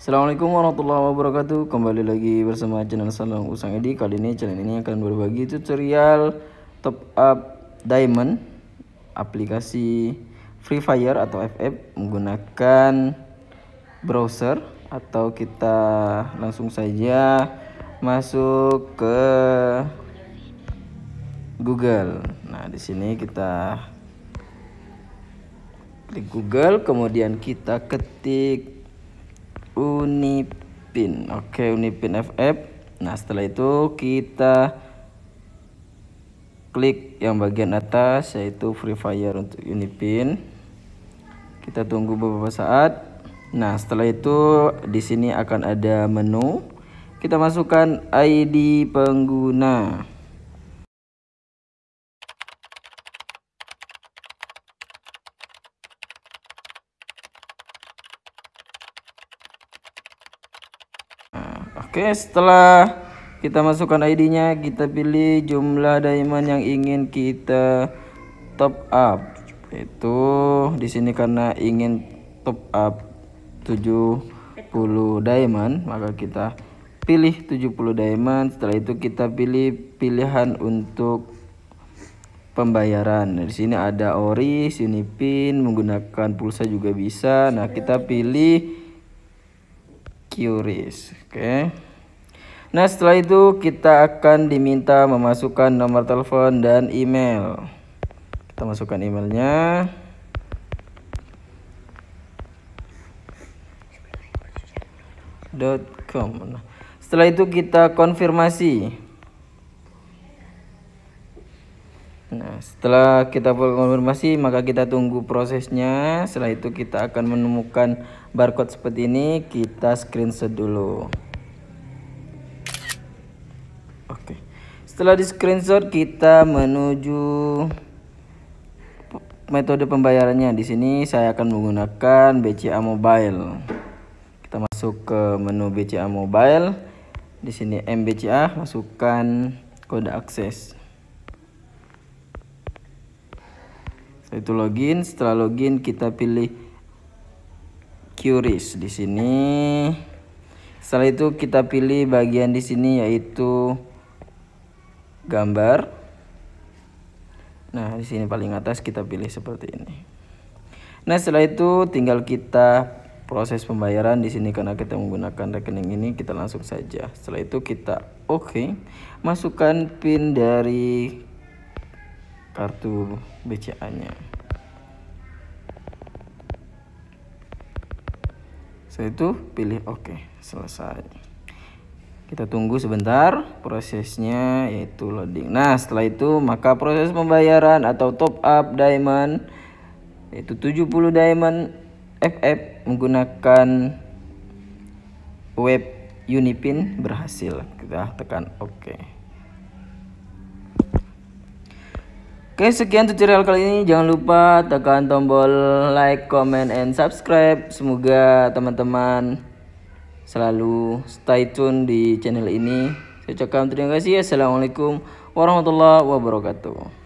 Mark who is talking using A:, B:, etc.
A: Assalamualaikum warahmatullahi wabarakatuh Kembali lagi bersama channel Salam Usang Edi Kali ini channel ini akan berbagi tutorial top up diamond Aplikasi Free Fire atau FF Menggunakan browser Atau kita langsung saja masuk ke Google Nah di sini kita klik Google Kemudian kita ketik Unipin. Oke, Unipin FF. Nah, setelah itu kita klik yang bagian atas yaitu Free Fire untuk Unipin. Kita tunggu beberapa saat. Nah, setelah itu di sini akan ada menu. Kita masukkan ID pengguna. Oke, setelah kita masukkan ID-nya, kita pilih jumlah diamond yang ingin kita top up. Itu di sini karena ingin top up 70 diamond, maka kita pilih 70 diamond. Setelah itu kita pilih pilihan untuk pembayaran. Nah, di sini ada Ori, sini pin, menggunakan pulsa juga bisa. Nah, kita pilih QRIS. Oke. Okay. Nah, setelah itu kita akan diminta memasukkan nomor telepon dan email. Kita masukkan emailnya. .com. Nah, setelah itu kita konfirmasi. Nah, setelah kita konfirmasi, maka kita tunggu prosesnya. Setelah itu kita akan menemukan barcode seperti ini. Kita screenshot dulu. Oke. Setelah di screenshot, kita menuju metode pembayarannya. Di sini saya akan menggunakan BCA Mobile. Kita masuk ke menu BCA Mobile. Di sini MBCA, masukkan kode akses. Setelah itu login, setelah login kita pilih QRIS di sini. Setelah itu kita pilih bagian di sini yaitu gambar. Nah, di sini paling atas kita pilih seperti ini. Nah, setelah itu tinggal kita proses pembayaran di sini karena kita menggunakan rekening ini kita langsung saja. Setelah itu kita oke, okay, masukkan PIN dari kartu BCA-nya. Setelah itu pilih OK, selesai. Kita tunggu sebentar prosesnya yaitu loading. Nah, setelah itu maka proses pembayaran atau top up diamond yaitu 70 diamond FF menggunakan web Unipin berhasil. Kita tekan OK. Oke, sekian tutorial kali ini. Jangan lupa tekan tombol like, comment, and subscribe. Semoga teman-teman selalu stay tune di channel ini. Saya ucapkan terima kasih. Assalamualaikum warahmatullahi wabarakatuh.